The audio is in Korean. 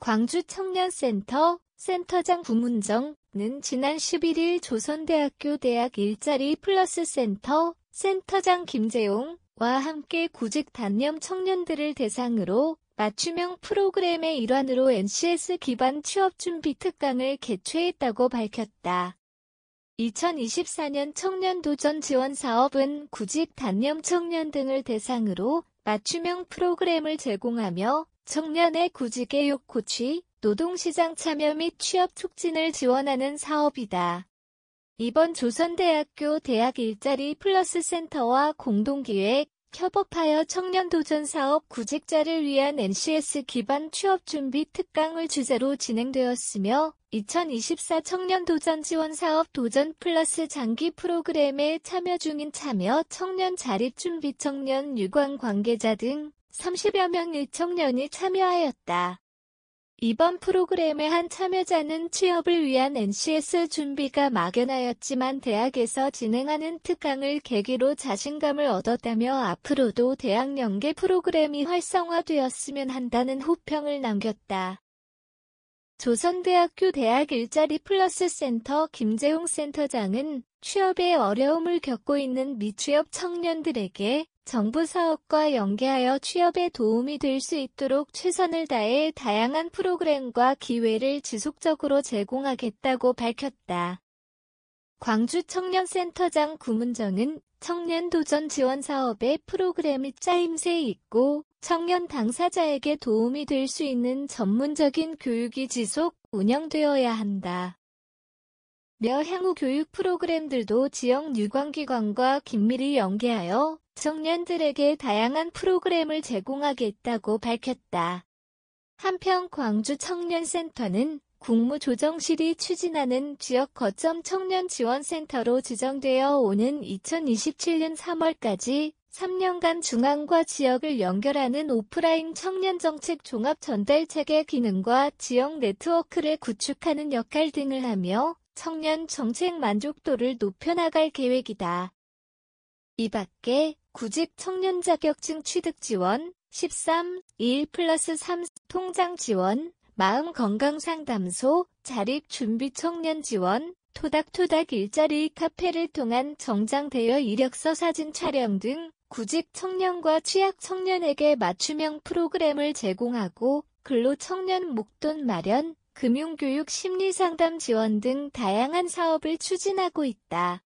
광주 청년센터 센터장 구문정은 지난 11일 조선대학교 대학 일자리 플러스 센터 센터장 김재용과 함께 구직 단념 청년들을 대상으로 맞춤형 프로그램의 일환으로 NCS 기반 취업준비 특강을 개최했다고 밝혔다. 2024년 청년도전 지원 사업은 구직 단념 청년 등을 대상으로 맞춤형 프로그램을 제공하며 청년의 구직의욕 고취, 노동시장 참여 및 취업 촉진을 지원하는 사업이다. 이번 조선대학교 대학 일자리 플러스 센터와 공동기획, 협업하여 청년 도전 사업 구직자를 위한 NCS 기반 취업 준비 특강을 주제로 진행되었으며 2024 청년 도전 지원 사업 도전 플러스 장기 프로그램에 참여 중인 참여 청년 자립 준비 청년 유관 관계자 등 30여 명의 청년이 참여하였다. 이번 프로그램의 한 참여자는 취업을 위한 NCS 준비가 막연하였지만 대학에서 진행하는 특강을 계기로 자신감을 얻었다며 앞으로도 대학 연계 프로그램이 활성화되었으면 한다는 호평을 남겼다. 조선대학교 대학 일자리 플러스 센터 김재홍 센터장은 취업에 어려움을 겪고 있는 미취업 청년들에게 정부 사업과 연계하여 취업에 도움이 될 수 있도록 최선을 다해 다양한 프로그램과 기회를 지속적으로 제공하겠다고 밝혔다. 광주청년센터장 구문정은 청년 도전 지원 사업의 프로그램이 짜임새 있고 청년 당사자에게 도움이 될 수 있는 전문적인 교육이 지속 운영되어야 한다. 며 향후 교육 프로그램들도 지역 유관기관과 긴밀히 연계하여 청년들에게 다양한 프로그램을 제공하겠다고 밝혔다. 한편 광주 청년센터는 국무조정실이 추진하는 지역 거점 청년 지원센터로 지정되어 오는 2027년 3월까지 3년간 중앙과 지역을 연결하는 오프라인 청년정책 종합 전달체계 기능과 지역 네트워크를 구축하는 역할 등을 하며 청년 정책 만족도를 높여나갈 계획이다. 이 밖에 구직 청년 자격증 취득 지원 13 1 플러스 3 통장 지원 마음 건강 상담소 자립 준비 청년 지원 토닥토닥 일자리 카페를 통한 정장 대여 이력서 사진 촬영 등 구직 청년과 취약 청년에게 맞춤형 프로그램을 제공하고 근로 청년 목돈 마련, 금융교육 심리상담 지원 등 다양한 사업을 추진하고 있다.